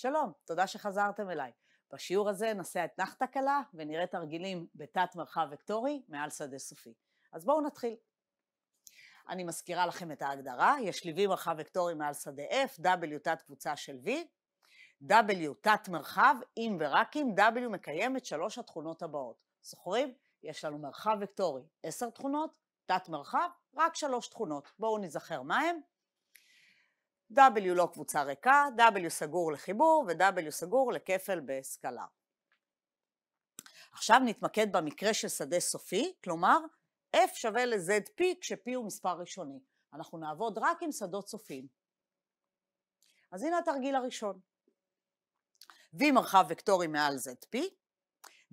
שלום, תודה שחזרתם אליי. בשיעור הזה נעשה אתנחתה קלה ונראה תרגילים בתת מרחב וקטורי מעל שדה סופי. אז בואו נתחיל. אני מזכירה לכם את ההגדרה, יש לי V מרחב וקטורי מעל שדה F, W תת קבוצה של V, W תת מרחב, אם ורק אם W מקיים את שלוש התכונות הבאות. זוכרים? יש לנו מרחב וקטורי, עשר תכונות, תת מרחב, רק שלוש תכונות. בואו נזכר מה W לא קבוצה ריקה, W סגור לחיבור ו-W סגור לכפל בסקלר. עכשיו נתמקד במקרה של שדה סופי, כלומר F שווה ל-ZP כש-P הוא מספר ראשוני. אנחנו נעבוד רק עם שדות סופיים. אז הנה התרגיל הראשון. V מרחב וקטורי מעל ZP,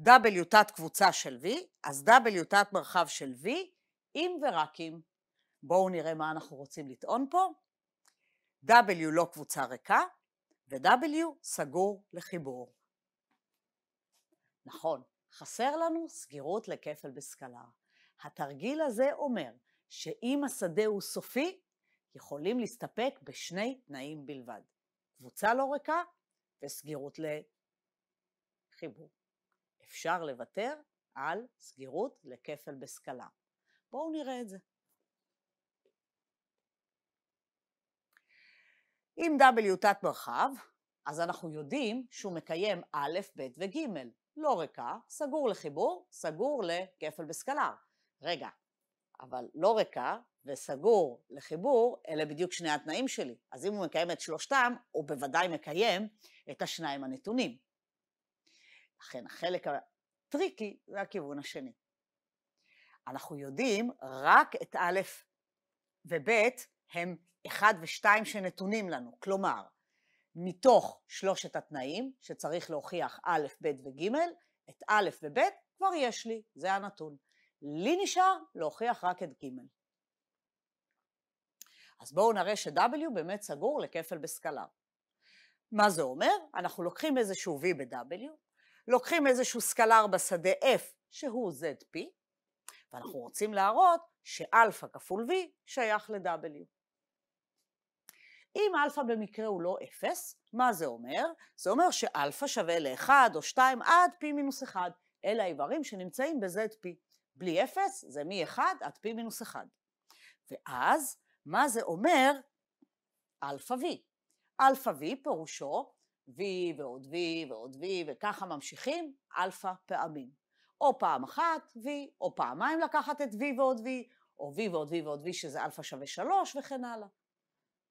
W תת קבוצה של V, אז W תת מרחב של V, אם ורק אם. בואו נראה מה אנחנו רוצים לטעון פה. W לא קבוצה ריקה, ו-W סגור לחיבור. נכון, חסר לנו סגירות לכפל בסקלר. התרגיל הזה אומר שאם השדה הוא סופי, יכולים להסתפק בשני תנאים בלבד, קבוצה לא ריקה וסגירות לחיבור. אפשר לוותר על סגירות לכפל בסקלר. בואו נראה את זה. אם W תת מרחב, אז אנחנו יודעים שהוא מקיים א', ב' וג', לא ריקה, סגור לחיבור, סגור לכפל בסקלר. רגע, אבל לא ריקה וסגור לחיבור, אלה בדיוק שני התנאים שלי. אז אם הוא מקיים את שלושתם, הוא בוודאי מקיים את השניים הנתונים. לכן החלק הטריקי זה הכיוון השני. אנחנו יודעים רק את א' וב' הם 1 ו-2 שנתונים לנו, כלומר, מתוך שלושת התנאים שצריך להוכיח א', ב' וג', את א' וב' כבר יש לי, זה הנתון. לי נשאר להוכיח רק את ג'. אז בואו נראה ש-W באמת סגור לכפל בסקלר. מה זה אומר? אנחנו לוקחים איזשהו V ב-W, לוקחים איזשהו סקלר בשדה F שהוא ZP, ואנחנו רוצים להראות שאלפא כפול V שייך ל-W. אם אלפא במקרה הוא לא אפס, מה זה אומר? זה אומר שאלפא שווה ל-1 או 2 עד פי מינוס 1. אלה האיברים שנמצאים ב-zp. בלי אפס זה מ-1 עד פי מינוס 1. ואז, מה זה אומר אלפא v? אלפא v פירושו v ועוד v ועוד v וככה ממשיכים אלפא פעמים. או פעם אחת v, או פעמיים לקחת את v ועוד v, או v ועוד v ועוד v שזה אלפא שווה 3 וכן הלאה.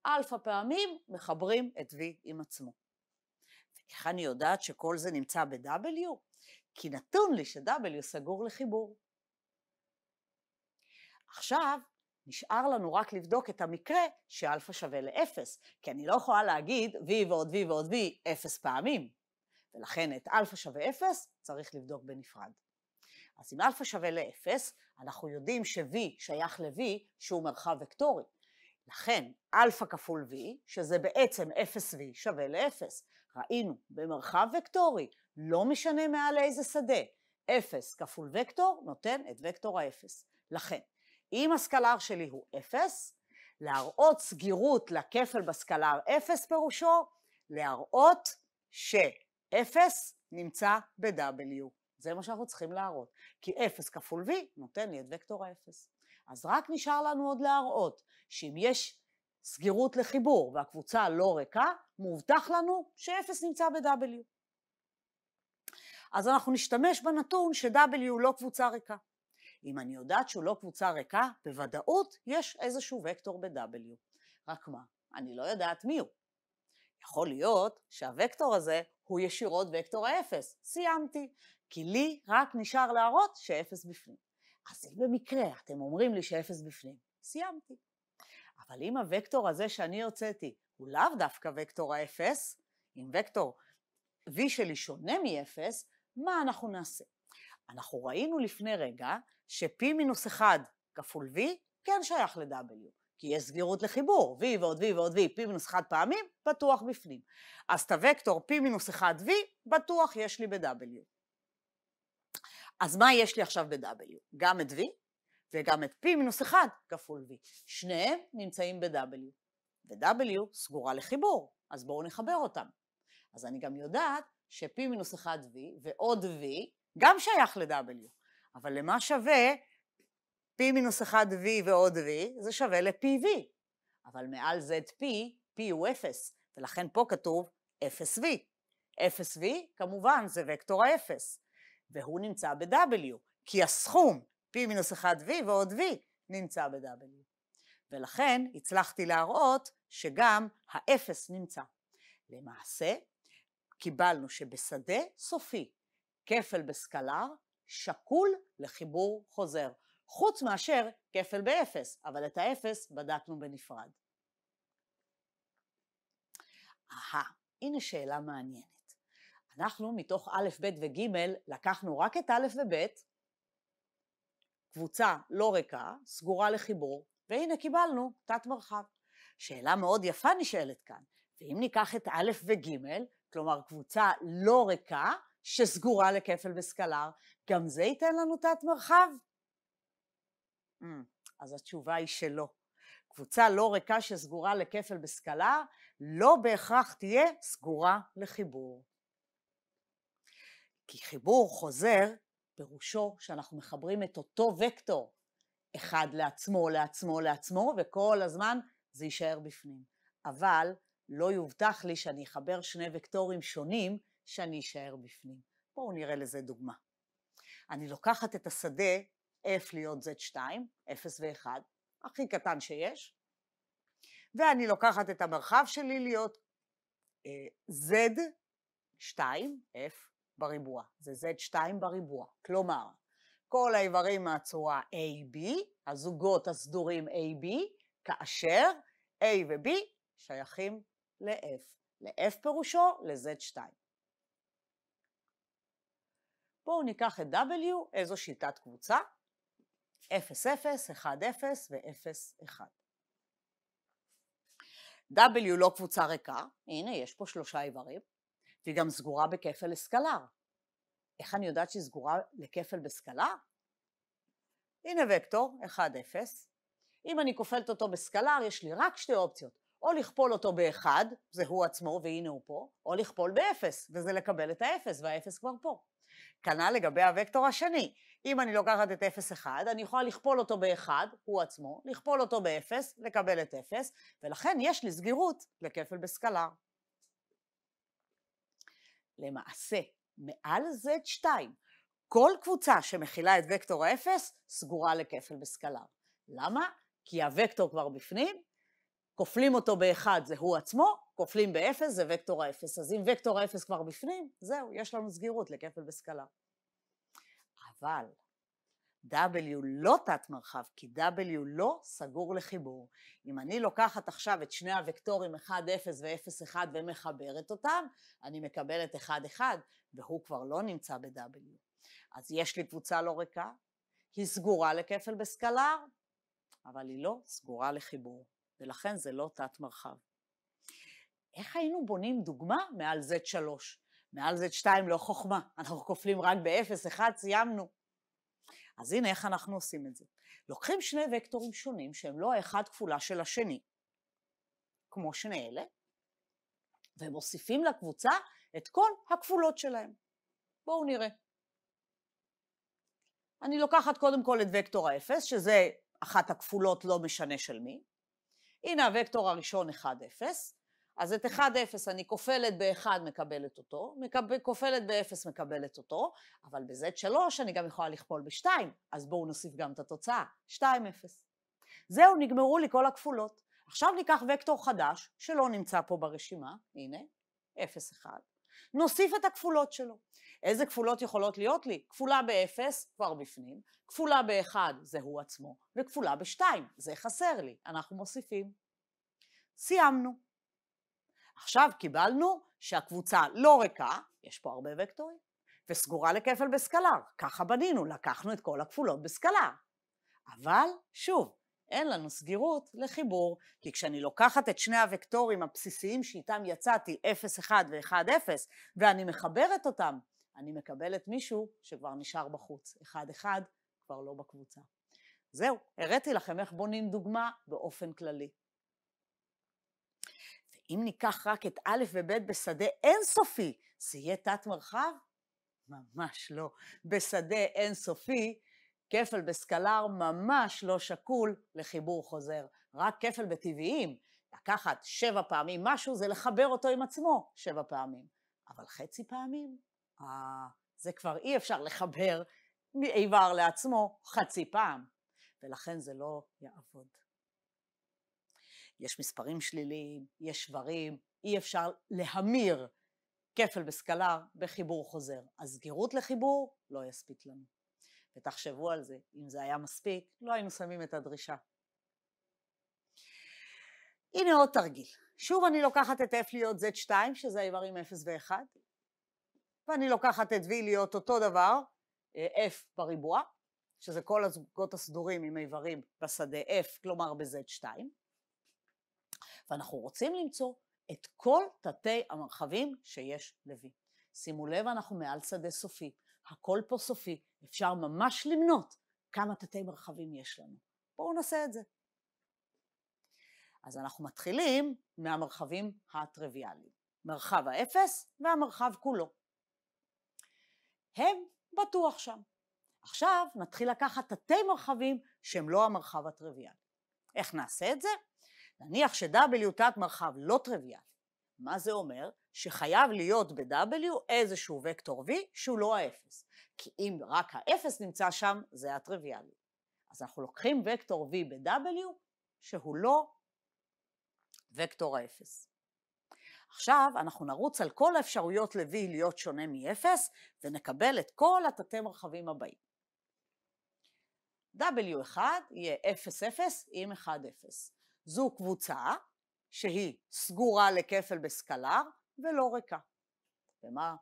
אלפא פעמים מחברים את V עם עצמו. ואיך אני יודעת שכל זה נמצא ב-W? כי נתון לי ש-W סגור לחיבור. עכשיו, נשאר לנו רק לבדוק את המקרה שאלפא שווה לאפס, כי אני לא יכולה להגיד V ועוד V ועוד V אפס פעמים, ולכן את אלפא שווה אפס צריך לבדוק בנפרד. אז אם אלפא שווה לאפס, אנחנו יודעים ש-V שייך ל-V שהוא מרחב וקטורי, לכן אלפא כפול v, שזה בעצם 0v שווה ל-0. ראינו, במרחב וקטורי, לא משנה מעל איזה שדה, 0 כפול וקטור נותן את וקטור ה-0. לכן, אם הסקלר שלי הוא 0, להראות סגירות לכפל בסקלר 0 פירושו להראות ש-0 נמצא ב-W. זה מה שאנחנו צריכים להראות, כי 0 כפול v נותן לי את וקטור ה-0. אז רק נשאר לנו עוד להראות שאם יש סגירות לחיבור והקבוצה לא ריקה, מובטח לנו שאפס נמצא ב-W. אז אנחנו נשתמש בנתון ש-W הוא לא קבוצה ריקה. אם אני יודעת שהוא לא קבוצה ריקה, בוודאות יש איזשהו וקטור ב-W. רק מה, אני לא יודעת מי הוא. יכול להיות שהוקטור הזה הוא ישירות וקטור האפס. סיימתי, כי לי רק נשאר להראות שאפס בפנים. אז אם במקרה אתם אומרים לי שאפס בפנים, סיימתי. אבל אם הוקטור הזה שאני הוצאתי הוא לאו דווקא וקטור האפס, אם וקטור v שלי שונה מאפס, מה אנחנו נעשה? אנחנו ראינו לפני רגע ש-p מינוס 1 כפול v כן שייך ל-w, כי יש סגירות לחיבור, v ועוד v ועוד v, p מינוס 1 פעמים, בטוח בפנים. אז את הוקטור p מינוס 1 v, בטוח יש לי ב-w. אז מה יש לי עכשיו ב-W? גם את V וגם את P מינוס 1 כפול V. שניהם נמצאים ב-W, ו-W סגורה לחיבור, אז בואו נחבר אותם. אז אני גם יודעת ש-P מינוס 1V ועוד V גם שייך ל-W, אבל למה שווה P מינוס 1V ועוד V? זה שווה ל-PV, אבל מעל ZP, P הוא 0, ולכן פה כתוב 0V. 0V כמובן זה וקטור ה-0. והוא נמצא ב-W, כי הסכום P מינוס 1V ועוד V נמצא ב-W. ולכן הצלחתי להראות שגם האפס נמצא. למעשה, קיבלנו שבשדה סופי כפל בסקלר שקול לחיבור חוזר, חוץ מאשר כפל באפס, אבל את האפס בדקנו בנפרד. אהה, הנה שאלה מעניינת. אנחנו מתוך א', ב' וג', לקחנו רק את א' וב', קבוצה לא ריקה, סגורה לחיבור, והנה קיבלנו תת מרחב. שאלה מאוד יפה נשאלת כאן, ואם ניקח את א' וג', כלומר קבוצה לא ריקה, שסגורה לכפל וסקלר, גם זה ייתן לנו תת מרחב? Mm, אז התשובה היא שלא. קבוצה לא ריקה שסגורה לכפל בסקלר, לא בהכרח תהיה סגורה לחיבור. כי חיבור חוזר פירושו שאנחנו מחברים את אותו וקטור, אחד לעצמו, לעצמו, לעצמו, וכל הזמן זה יישאר בפנים. אבל לא יובטח לי שאני אחבר שני וקטורים שונים, שאני אשאר בפנים. בואו נראה לזה דוגמה. אני לוקחת את השדה f להיות z2, 0 ו-1, הכי קטן שיש, ואני לוקחת את המרחב שלי להיות אה, z2, f, בריבוע, זה Z2 בריבוע, כלומר כל האיברים מהצורה AB, הזוגות הסדורים AB, כאשר A ו-B שייכים ל-F, ל-F פירושו ל-Z2. בואו ניקח את W, איזו שיטת קבוצה, 0, 0, 1, 0 ו-0, 1. W לא קבוצה ריקה, הנה יש פה שלושה איברים, והיא גם סגורה בכפל אסקלר. איך אני יודעת שהיא סגורה לכפל בסקלר? הנה וקטור, 1-0. אם אני כופלת אותו בסקלר, יש לי רק שתי אופציות. או לכפול אותו ב-1, זה הוא עצמו והנה הוא פה, או לכפול ב-0, וזה לקבל את ה-0, וה-0 כבר פה. כנ"ל לגבי הוקטור השני. אם אני לוקחת את 0-1, אני יכולה לכפול אותו ב-1, הוא עצמו, לכפול אותו ב-0, לקבל את 0, ולכן יש לי סגירות לכפל בסקלר. למעשה, מעל Z2, כל קבוצה שמכילה את וקטור האפס סגורה לכפל בסקלר. למה? כי הוקטור כבר בפנים, כופלים אותו באחד זה הוא עצמו, כופלים באפס זה וקטור האפס. אז אם וקטור האפס כבר בפנים, זהו, יש לנו סגירות לכפל בסקלר. אבל W לא תת מרחב, כי W לא סגור לחיבור. אם אני לוקחת עכשיו את שני הוקטורים 1, 0 ו-0, 1 ומחברת אותם, אני מקבלת 1, 1, והוא כבר לא נמצא ב-W. אז יש לי קבוצה לא ריקה, היא סגורה לכפל בסקלר, אבל היא לא סגורה לחיבור, ולכן זה לא תת מרחב. איך היינו בונים דוגמה מעל Z3? מעל Z2 לא חוכמה, אנחנו כופלים רק ב-0, 1, סיימנו. אז הנה איך אנחנו עושים את זה. לוקחים שני וקטורים שונים שהם לא האחד כפולה של השני, כמו שני אלה, ומוסיפים לקבוצה את כל הכפולות שלהם. בואו נראה. אני לוקחת קודם כל את וקטור האפס, שזה אחת הכפולות לא משנה של מי. הנה הוקטור הראשון 1, 0, אז את 1-0 אני כופלת ב-1 מקבלת אותו, מקב... כופלת ב-0 מקבלת אותו, אבל ב-Z3 אני גם יכולה לכפול ב-2, אז בואו נוסיף גם את התוצאה, 2-0. זהו, נגמרו לי כל הכפולות. עכשיו ניקח וקטור חדש, שלא נמצא פה ברשימה, הנה, 0-1, נוסיף את הכפולות שלו. איזה כפולות יכולות להיות לי? כפולה ב-0, כבר בפנים, כפולה ב-1, זה הוא עצמו, וכפולה ב-2, זה חסר לי, אנחנו מוסיפים. סיימנו. עכשיו קיבלנו שהקבוצה לא ריקה, יש פה הרבה וקטורים, וסגורה לכפל בסקלר. ככה בנינו, לקחנו את כל הכפולות בסקלר. אבל, שוב, אין לנו סגירות לחיבור, כי כשאני לוקחת את שני הוקטורים הבסיסיים שאיתם יצאתי, 0, 1 ו-1, 0, ואני מחברת אותם, אני מקבלת מישהו שכבר נשאר בחוץ, 1, 1, כבר לא בקבוצה. זהו, הראיתי לכם איך בונים דוגמה באופן כללי. אם ניקח רק את א' וב' בשדה אינסופי, זה יהיה תת מרחב? ממש לא. בשדה אינסופי, כפל בסקלר ממש לא שקול לחיבור חוזר, רק כפל בטבעיים. לקחת שבע פעמים משהו זה לחבר אותו עם עצמו שבע פעמים, אבל חצי פעמים? אה, זה כבר אי אפשר לחבר מאיבר לעצמו חצי פעם, ולכן זה לא יעבוד. יש מספרים שליליים, יש שברים, אי אפשר להמיר כפל וסקלר בחיבור חוזר. אז גירות לחיבור לא יספיק לנו. ותחשבו על זה, אם זה היה מספיק, לא היינו שמים את הדרישה. הנה עוד תרגיל. שוב אני לוקחת את F להיות Z2, שזה האיברים 0 ו-1, ואני לוקחת את V להיות אותו דבר, אה, F בריבוע, שזה כל הזוגות הסדורים עם איברים בשדה F, כלומר ב-Z2. ואנחנו רוצים למצוא את כל תתי המרחבים שיש לוי. שימו לב, אנחנו מעל שדה סופי, הכל פה סופי, אפשר ממש למנות כמה תתי מרחבים יש לנו. בואו נעשה את זה. אז אנחנו מתחילים מהמרחבים הטריוויאליים, מרחב האפס והמרחב כולו. הם בטוח שם. עכשיו נתחיל לקחת תתי מרחבים שהם לא המרחב הטריוויאלי. איך נעשה את זה? נניח ש-W תת מרחב לא טריוויאלי, מה זה אומר? שחייב להיות ב-W איזשהו וקטור V שהוא לא האפס. כי אם רק האפס נמצא שם, זה הטריוויאלי. אז אנחנו לוקחים וקטור V ב-W שהוא לא וקטור האפס. עכשיו אנחנו נרוץ על כל האפשרויות ל-V להיות שונה מ-0 ונקבל את כל התתי מרחבים הבאים. W1 יהיה 0, 0 עם 1, 0. זו קבוצה שהיא סגורה לכפל בסקלר ולא ריקה. ומה?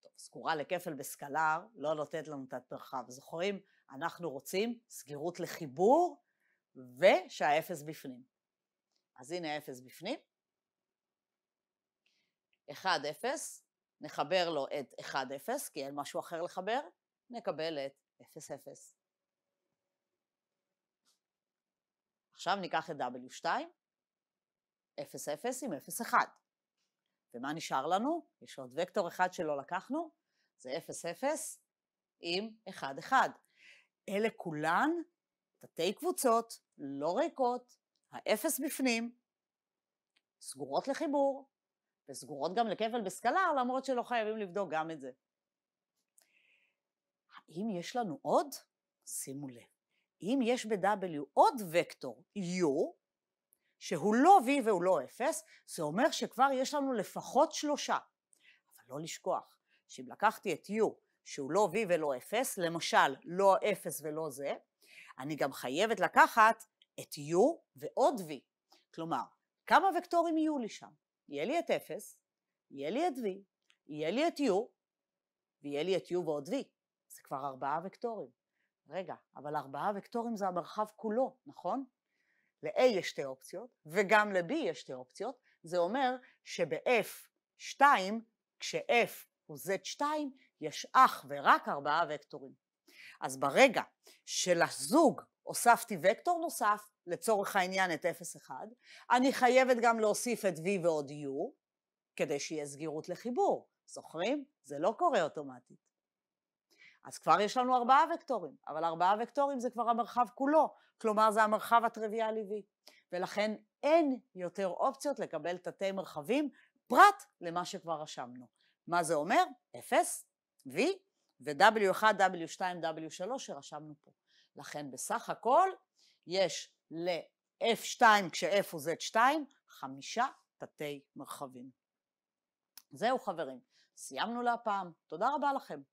טוב, סגורה לכפל בסקלר לא נותנת לנו את המרחב. זוכרים? אנחנו רוצים סגירות לחיבור ושהאפס בפנים. אז הנה האפס בפנים. 1-0, נחבר לו את 1-0, כי אין משהו אחר לחבר, נקבל את 0-0. עכשיו ניקח את W2, 0, 0 עם 0, 1. ומה נשאר לנו? יש עוד וקטור אחד שלא לקחנו, זה 0, 0 עם 1, 1. אלה כולן תתי קבוצות, לא ריקות, האפס בפנים, סגורות לחיבור, וסגורות גם לכפל בסקלר, למרות שלא חייבים לבדוק גם את זה. האם יש לנו עוד? שימו לב. אם יש ב-W עוד וקטור U, שהוא לא V והוא לא 0, זה אומר שכבר יש לנו לפחות שלושה. אבל לא לשכוח, שאם לקחתי את U, שהוא לא V ולא 0, למשל לא 0 ולא זה, אני גם חייבת לקחת את U ועוד V. כלומר, כמה וקטורים יהיו לי שם? יהיה לי את 0, יהיה לי את V, יהיה לי את U, ויהיה לי את U ועוד V. זה כבר ארבעה וקטורים. רגע, אבל ארבעה וקטורים זה המרחב כולו, נכון? ל-A יש שתי אופציות, וגם ל-B יש שתי אופציות, זה אומר שב-F2, כש-F הוא Z2, יש אך ורק ארבעה וקטורים. אז ברגע שלזוג הוספתי וקטור נוסף, לצורך העניין את 0-1, אני חייבת גם להוסיף את V ועוד U, כדי שיהיה סגירות לחיבור. זוכרים? זה לא קורה אוטומטית. אז כבר יש לנו ארבעה וקטורים, אבל ארבעה וקטורים זה כבר המרחב כולו, כלומר זה המרחב הטריוויאלי V, ולכן אין יותר אופציות לקבל תתי מרחבים פרט למה שכבר רשמנו. מה זה אומר? 0, V ו-W1, W2, W3 שרשמנו פה. לכן בסך הכל יש ל-F2 כש-F הוא Z2 חמישה תתי מרחבים. זהו חברים, סיימנו להפעם, תודה רבה לכם.